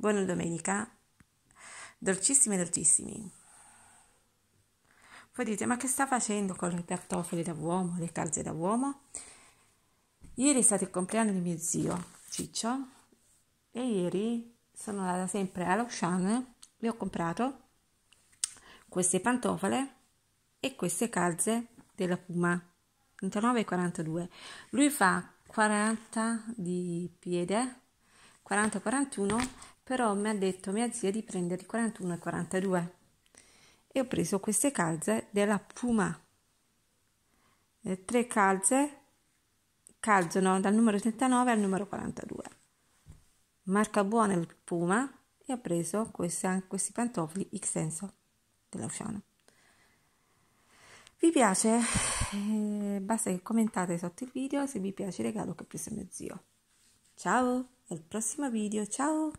Buona domenica, dolcissimi dolcissimi. Poi dite, ma che sta facendo con le cartofole da uomo, le calze da uomo? Ieri è stato il compleanno di mio zio, Ciccio, e ieri sono andata sempre alla Auchan, le ho comprato queste pantofole e queste calze della Puma, 39,42. Lui fa 40 di piede, 40-41 però mi ha detto mia zia di prendere 41 e 42 e ho preso queste calze della Puma. Eh, tre calze calzano dal numero 39 al numero 42. Marca buona il Puma e ho preso queste, questi pantofoli Xenso dell'Oceano. Vi piace? Eh, basta che commentate sotto il video se vi piace il regalo che ho preso mio zio. Ciao, al prossimo video, ciao!